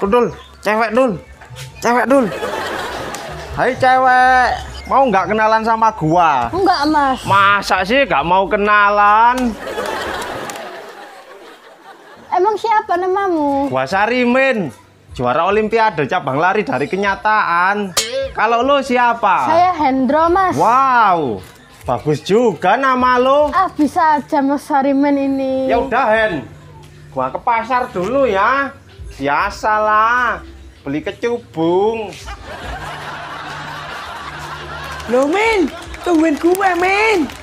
Tuh dul, cewek dul. Cewek dul. Hai cewek, mau nggak kenalan sama gua? Enggak, Mas. Masa sih nggak mau kenalan? Emang siapa namamu? Gua Sarimin. Juara Olimpiade cabang lari dari kenyataan. Kalau lo siapa? Saya Hendro, Mas. Wow. Bagus juga nama lo. Ah, bisa aja Mas Sarimin ini. Ya udah, Hen. Gua ke pasar dulu ya. Biasalah, beli kecubung. Loh, Min. Tungguin gue, Min.